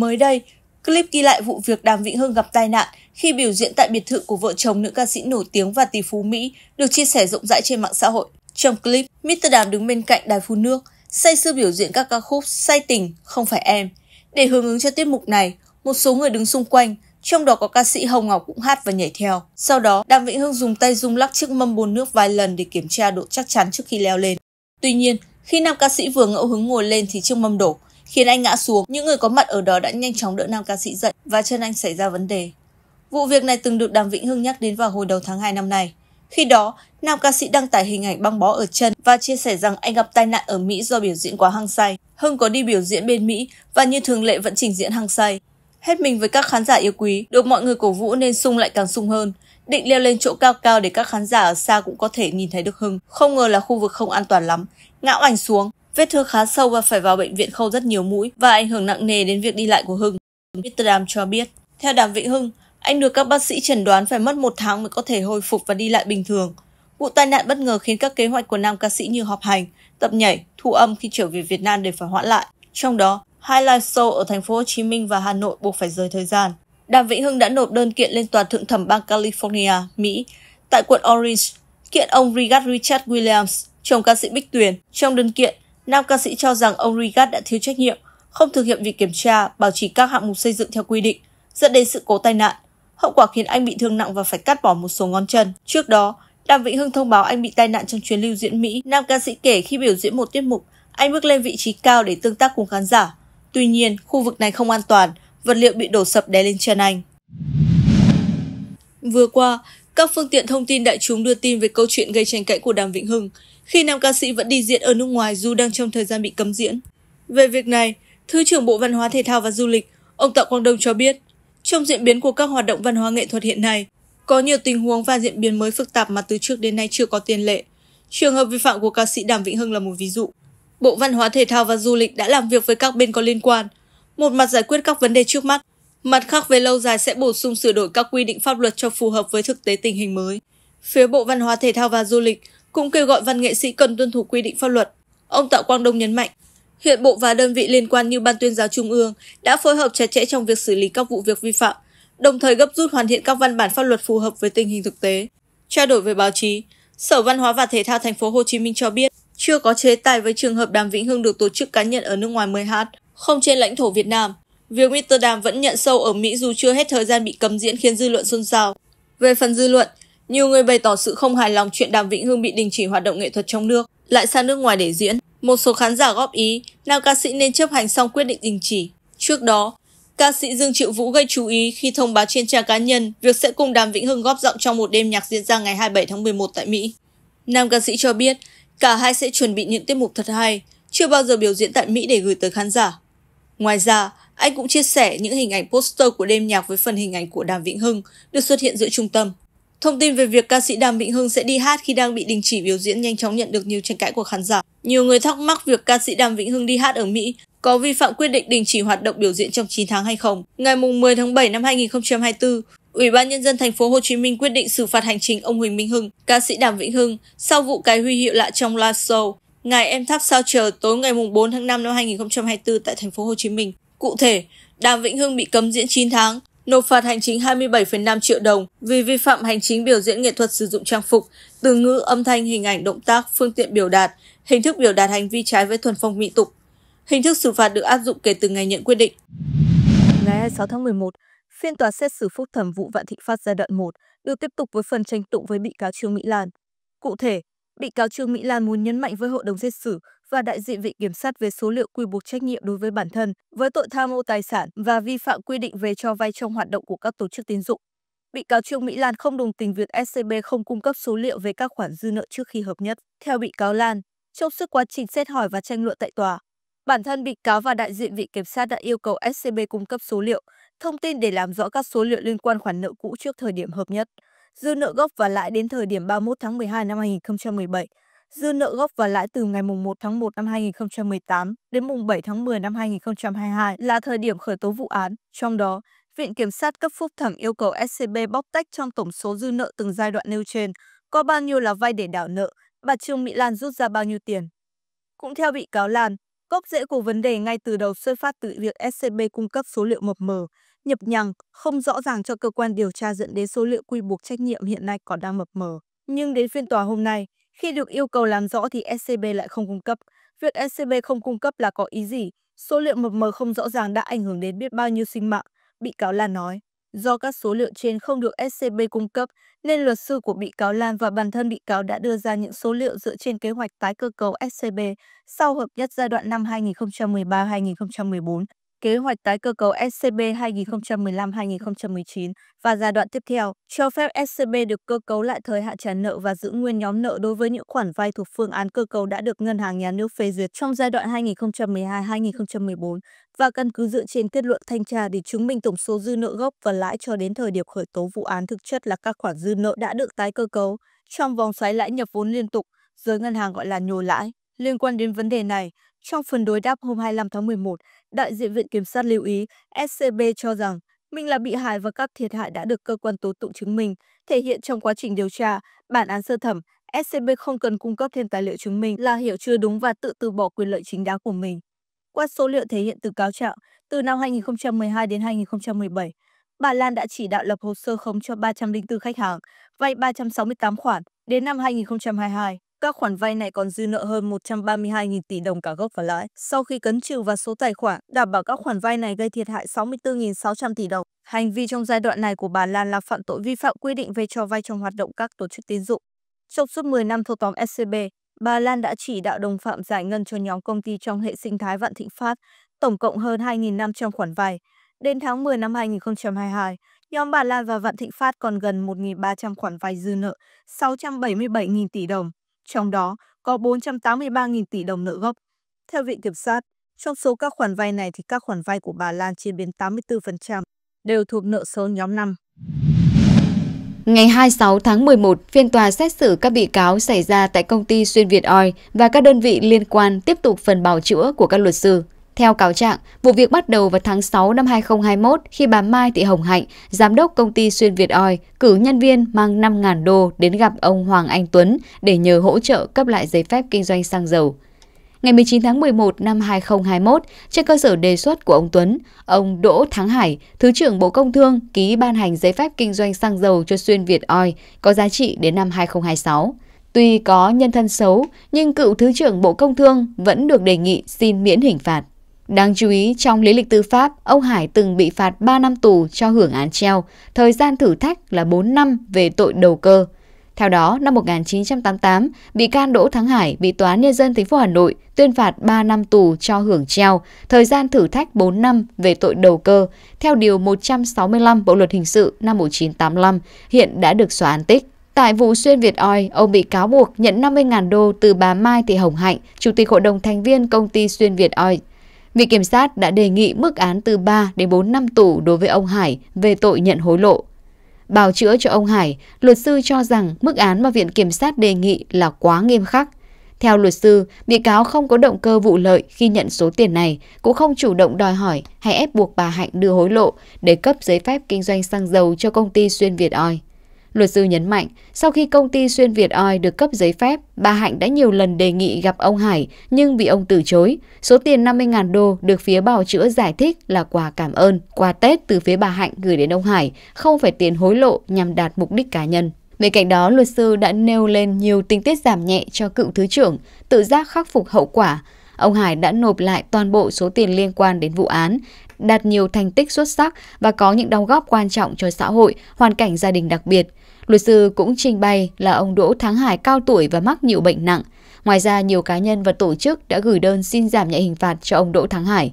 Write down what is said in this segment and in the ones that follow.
Mới đây, clip ghi lại vụ việc Đàm Vĩnh Hưng gặp tai nạn khi biểu diễn tại biệt thự của vợ chồng nữ ca sĩ nổi tiếng và tỷ phú Mỹ được chia sẻ rộng rãi trên mạng xã hội. Trong clip, Mr. Đàm đứng bên cạnh đài phun nước, say sưa biểu diễn các ca khúc Say tình, Không phải em. Để hưởng ứng cho tiết mục này, một số người đứng xung quanh, trong đó có ca sĩ Hồng Ngọc cũng hát và nhảy theo. Sau đó, Đàm Vĩnh Hưng dùng tay rung lắc chiếc mâm bồn nước vài lần để kiểm tra độ chắc chắn trước khi leo lên. Tuy nhiên, khi nam ca sĩ vừa ngẫu hứng ngồi lên thì chiếc mâm đổ, Khiến anh ngã xuống, những người có mặt ở đó đã nhanh chóng đỡ nam ca sĩ dậy và chân anh xảy ra vấn đề. Vụ việc này từng được Đàm Vĩnh Hưng nhắc đến vào hồi đầu tháng 2 năm nay. Khi đó, nam ca sĩ đăng tải hình ảnh băng bó ở chân và chia sẻ rằng anh gặp tai nạn ở Mỹ do biểu diễn quá hăng say. Hưng có đi biểu diễn bên Mỹ và như thường lệ vẫn trình diễn hăng say. Hết mình với các khán giả yêu quý, được mọi người cổ vũ nên sung lại càng sung hơn. Định leo lên chỗ cao cao để các khán giả ở xa cũng có thể nhìn thấy được Hưng. Không ngờ là khu vực không an toàn lắm. Ngã ảnh xuống, Vết thương khá sâu và phải vào bệnh viện khâu rất nhiều mũi và ảnh hưởng nặng nề đến việc đi lại của Hưng. Mr. Đàm cho biết. Theo Đàm Vĩnh Hưng, anh được các bác sĩ chẩn đoán phải mất một tháng mới có thể hồi phục và đi lại bình thường. Vụ tai nạn bất ngờ khiến các kế hoạch của nam ca sĩ như họp hành, tập nhảy, thu âm khi trở về Việt Nam đều phải hoãn lại. Trong đó, hai live show ở thành phố Hồ Chí Minh và Hà Nội buộc phải rời thời gian. Đàm Vĩnh Hưng đã nộp đơn kiện lên tòa thượng thẩm bang California, Mỹ, tại quận Orange, kiện ông richard Richard Williams, chồng ca sĩ Bích Tuyền. Trong đơn kiện, Nam ca sĩ cho rằng ông Rigat đã thiếu trách nhiệm, không thực hiện việc kiểm tra, bảo trì các hạng mục xây dựng theo quy định, dẫn đến sự cố tai nạn. Hậu quả khiến anh bị thương nặng và phải cắt bỏ một số ngón chân. Trước đó, Đàm Vĩnh Hưng thông báo anh bị tai nạn trong chuyến lưu diễn Mỹ. Nam ca sĩ kể khi biểu diễn một tiết mục, anh bước lên vị trí cao để tương tác cùng khán giả. Tuy nhiên, khu vực này không an toàn, vật liệu bị đổ sập đè lên chân anh. Vừa qua, các phương tiện thông tin đại chúng đưa tin về câu chuyện gây tranh cãi của Đàm Vĩnh Hưng khi nam ca sĩ vẫn đi diễn ở nước ngoài dù đang trong thời gian bị cấm diễn. Về việc này, Thứ trưởng Bộ Văn hóa Thể thao và Du lịch, ông Tạ Quang Đông cho biết, trong diễn biến của các hoạt động văn hóa nghệ thuật hiện nay, có nhiều tình huống và diễn biến mới phức tạp mà từ trước đến nay chưa có tiền lệ. Trường hợp vi phạm của ca sĩ Đàm Vĩnh Hưng là một ví dụ. Bộ Văn hóa Thể thao và Du lịch đã làm việc với các bên có liên quan, một mặt giải quyết các vấn đề trước mắt, Mặt khác về lâu dài sẽ bổ sung sửa đổi các quy định pháp luật cho phù hợp với thực tế tình hình mới. Phía Bộ Văn hóa Thể thao và Du lịch cũng kêu gọi văn nghệ sĩ cần tuân thủ quy định pháp luật. Ông Tạ Quang Đông nhấn mạnh, hiện Bộ và đơn vị liên quan như Ban tuyên giáo Trung ương đã phối hợp chặt chẽ trong việc xử lý các vụ việc vi phạm, đồng thời gấp rút hoàn thiện các văn bản pháp luật phù hợp với tình hình thực tế. Trao đổi với báo chí, Sở Văn hóa và Thể thao Thành phố Hồ Chí Minh cho biết chưa có chế tài với trường hợp Đàm Vĩnh Hưng được tổ chức cá nhân ở nước ngoài mời hát, không trên lãnh thổ Việt Nam. Việc Mr. Đàm vẫn nhận sâu ở Mỹ dù chưa hết thời gian bị cấm diễn khiến dư luận xôn xao. Về phần dư luận, nhiều người bày tỏ sự không hài lòng chuyện Đàm Vĩnh Hưng bị đình chỉ hoạt động nghệ thuật trong nước, lại sang nước ngoài để diễn. Một số khán giả góp ý, nào ca sĩ nên chấp hành xong quyết định đình chỉ. Trước đó, ca sĩ Dương Triệu Vũ gây chú ý khi thông báo trên trang cá nhân việc sẽ cùng Đàm Vĩnh Hưng góp giọng trong một đêm nhạc diễn ra ngày 27 tháng 11 tại Mỹ. Nam ca sĩ cho biết, cả hai sẽ chuẩn bị những tiết mục thật hay, chưa bao giờ biểu diễn tại Mỹ để gửi tới khán giả. Ngoài ra, anh cũng chia sẻ những hình ảnh poster của đêm nhạc với phần hình ảnh của Đàm Vĩnh Hưng được xuất hiện giữa trung tâm. Thông tin về việc ca sĩ Đàm Vĩnh Hưng sẽ đi hát khi đang bị đình chỉ biểu diễn nhanh chóng nhận được nhiều tranh cãi của khán giả. Nhiều người thắc mắc việc ca sĩ Đàm Vĩnh Hưng đi hát ở Mỹ có vi phạm quyết định đình chỉ hoạt động biểu diễn trong 9 tháng hay không. Ngày 10 tháng 7 năm 2024, Ủy ban nhân dân thành phố Hồ Chí Minh quyết định xử phạt hành chính ông Huỳnh Minh Hưng, ca sĩ Đàm Vĩnh Hưng sau vụ cái huy hiệu lạ trong live show. Ngày em thắp sao chờ tối ngày 4 tháng 5 năm 2024 tại thành phố Hồ Chí Minh. Cụ thể, Đàm Vĩnh Hưng bị cấm diễn 9 tháng, nộp phạt hành chính 27,5 triệu đồng vì vi phạm hành chính biểu diễn nghệ thuật sử dụng trang phục, từ ngữ, âm thanh, hình ảnh, động tác, phương tiện biểu đạt, hình thức biểu đạt hành vi trái với thuần phong mỹ tục. Hình thức xử phạt được áp dụng kể từ ngày nhận quyết định. Ngày 26 tháng 11, phiên tòa xét xử phúc thẩm vụ Vạn Thịnh Phát giai đoạn 1 được tiếp tục với phần tranh tụng với bị cáo Trương Mỹ Lan. Cụ thể, Bị cáo Trương Mỹ Lan muốn nhấn mạnh với hội đồng xét xử và đại diện vị kiểm sát về số liệu quy buộc trách nhiệm đối với bản thân với tội tham ô tài sản và vi phạm quy định về cho vay trong hoạt động của các tổ chức tín dụng. Bị cáo Trương Mỹ Lan không đồng tình việc SCB không cung cấp số liệu về các khoản dư nợ trước khi hợp nhất. Theo bị cáo Lan, trong suốt quá trình xét hỏi và tranh luận tại tòa, bản thân bị cáo và đại diện vị kiểm sát đã yêu cầu SCB cung cấp số liệu, thông tin để làm rõ các số liệu liên quan khoản nợ cũ trước thời điểm hợp nhất dư nợ gốc và lãi đến thời điểm 31 tháng 12 năm 2017, dư nợ gốc và lãi từ ngày 1 tháng 1 năm 2018 đến mùng 7 tháng 10 năm 2022 là thời điểm khởi tố vụ án. Trong đó, Viện Kiểm sát cấp phúc thẩm yêu cầu SCB bóc tách trong tổng số dư nợ từng giai đoạn nêu trên, có bao nhiêu là vay để đảo nợ, bà Trương Mỹ Lan rút ra bao nhiêu tiền. Cũng theo bị cáo Lan, gốc rễ của vấn đề ngay từ đầu xuất phát từ việc SCB cung cấp số liệu mập mờ, nhập nhằng, không rõ ràng cho cơ quan điều tra dẫn đến số liệu quy buộc trách nhiệm hiện nay còn đang mập mờ. Nhưng đến phiên tòa hôm nay, khi được yêu cầu làm rõ thì SCB lại không cung cấp. Việc SCB không cung cấp là có ý gì? Số liệu mập mờ không rõ ràng đã ảnh hưởng đến biết bao nhiêu sinh mạng, bị cáo Lan nói. Do các số liệu trên không được SCB cung cấp, nên luật sư của bị cáo Lan và bản thân bị cáo đã đưa ra những số liệu dựa trên kế hoạch tái cơ cấu SCB sau hợp nhất giai đoạn năm 2013-2014 kế hoạch tái cơ cấu SCB 2015-2019 và giai đoạn tiếp theo, cho phép SCB được cơ cấu lại thời hạn trả nợ và giữ nguyên nhóm nợ đối với những khoản vay thuộc phương án cơ cấu đã được Ngân hàng Nhà nước phê duyệt trong giai đoạn 2012-2014 và căn cứ dựa trên kết luận thanh tra để chứng minh tổng số dư nợ gốc và lãi cho đến thời điểm khởi tố vụ án thực chất là các khoản dư nợ đã được tái cơ cấu trong vòng xoáy lãi nhập vốn liên tục, giới ngân hàng gọi là nhồi lãi. Liên quan đến vấn đề này, trong phần đối đáp hôm 25 tháng 11, đại diện Viện Kiểm sát lưu ý SCB cho rằng mình là bị hại và các thiệt hại đã được cơ quan tố tụng chứng minh. Thể hiện trong quá trình điều tra, bản án sơ thẩm, SCB không cần cung cấp thêm tài liệu chứng minh là hiểu chưa đúng và tự từ bỏ quyền lợi chính đáng của mình. Qua số liệu thể hiện từ cáo trạng, từ năm 2012 đến 2017, bà Lan đã chỉ đạo lập hồ sơ khống cho 304 khách hàng, vay 368 khoản đến năm 2022. Các khoản vay này còn dư nợ hơn 132.000 tỷ đồng cả gốc và lãi. Sau khi cấn trừ vào số tài khoản, đảm bảo các khoản vay này gây thiệt hại 64.600 tỷ đồng. Hành vi trong giai đoạn này của bà Lan là phạm tội vi phạm quy định về cho vay trong hoạt động các tổ chức tín dụng. Trong suốt 10 năm thâu tóm SCB, bà Lan đã chỉ đạo đồng phạm giải ngân cho nhóm công ty trong hệ sinh thái Vạn Thịnh Phát, tổng cộng hơn 2.500 khoản vay. Đến tháng 10 năm 2022, nhóm bà Lan và Vạn Thịnh Phát còn gần 1.300 khoản vay dư nợ, 677.000 tỷ đồng trong đó có 483.000 tỷ đồng nợ gốc. Theo vị Kiểm sát, trong số các khoản vay này thì các khoản vay của bà Lan chiếm đến 84%, đều thuộc nợ xấu nhóm 5. Ngày 26 tháng 11, phiên tòa xét xử các bị cáo xảy ra tại công ty Xuyên Việt Oil và các đơn vị liên quan tiếp tục phần bào chữa của các luật sư. Theo cáo trạng, vụ việc bắt đầu vào tháng 6 năm 2021 khi bà Mai Thị Hồng Hạnh, giám đốc công ty Xuyên Việt Oi, cử nhân viên mang 5.000 đô đến gặp ông Hoàng Anh Tuấn để nhờ hỗ trợ cấp lại giấy phép kinh doanh xăng dầu. Ngày 19 tháng 11 năm 2021, trên cơ sở đề xuất của ông Tuấn, ông Đỗ Thắng Hải, Thứ trưởng Bộ Công Thương ký ban hành giấy phép kinh doanh xăng dầu cho Xuyên Việt Oi có giá trị đến năm 2026. Tuy có nhân thân xấu, nhưng cựu Thứ trưởng Bộ Công Thương vẫn được đề nghị xin miễn hình phạt. Đáng chú ý, trong lý lịch tư pháp, ông Hải từng bị phạt 3 năm tù cho hưởng án treo, thời gian thử thách là 4 năm về tội đầu cơ. Theo đó, năm 1988, bị can Đỗ Thắng Hải bị Tòa án Nhân dân thành phố Hà Nội tuyên phạt 3 năm tù cho hưởng treo, thời gian thử thách 4 năm về tội đầu cơ, theo Điều 165 Bộ Luật Hình sự năm 1985, hiện đã được xóa án tích. Tại vụ xuyên Việt Oi, ông bị cáo buộc nhận 50.000 đô từ bà Mai Thị Hồng Hạnh, Chủ tịch Hội đồng thành viên công ty xuyên Việt Oi, Viện Kiểm sát đã đề nghị mức án từ 3 đến 4 năm tù đối với ông Hải về tội nhận hối lộ. Bào chữa cho ông Hải, luật sư cho rằng mức án mà Viện Kiểm sát đề nghị là quá nghiêm khắc. Theo luật sư, bị cáo không có động cơ vụ lợi khi nhận số tiền này, cũng không chủ động đòi hỏi hay ép buộc bà Hạnh đưa hối lộ để cấp giấy phép kinh doanh xăng dầu cho công ty xuyên Việt Oi. Luật sư nhấn mạnh, sau khi công ty xuyên Việt Oi được cấp giấy phép, bà Hạnh đã nhiều lần đề nghị gặp ông Hải nhưng bị ông từ chối. Số tiền 50.000 đô được phía bào chữa giải thích là quà cảm ơn, quà Tết từ phía bà Hạnh gửi đến ông Hải, không phải tiền hối lộ nhằm đạt mục đích cá nhân. Bên cạnh đó, luật sư đã nêu lên nhiều tình tiết giảm nhẹ cho cựu thứ trưởng, tự giác khắc phục hậu quả. Ông Hải đã nộp lại toàn bộ số tiền liên quan đến vụ án, đạt nhiều thành tích xuất sắc và có những đóng góp quan trọng cho xã hội, hoàn cảnh gia đình đặc biệt – Luật sư cũng trình bày là ông Đỗ Thắng Hải cao tuổi và mắc nhiều bệnh nặng. Ngoài ra, nhiều cá nhân và tổ chức đã gửi đơn xin giảm nhẹ hình phạt cho ông Đỗ Thắng Hải.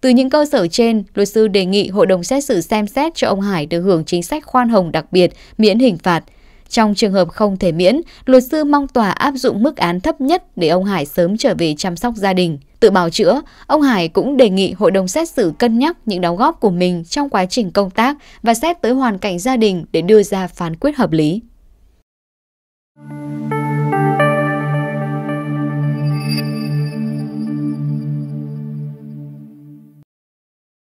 Từ những cơ sở trên, luật sư đề nghị hội đồng xét xử xem xét cho ông Hải được hưởng chính sách khoan hồng đặc biệt miễn hình phạt. Trong trường hợp không thể miễn, luật sư mong tòa áp dụng mức án thấp nhất để ông Hải sớm trở về chăm sóc gia đình. Tự bào chữa, ông Hải cũng đề nghị hội đồng xét xử cân nhắc những đóng góp của mình trong quá trình công tác và xét tới hoàn cảnh gia đình để đưa ra phán quyết hợp lý.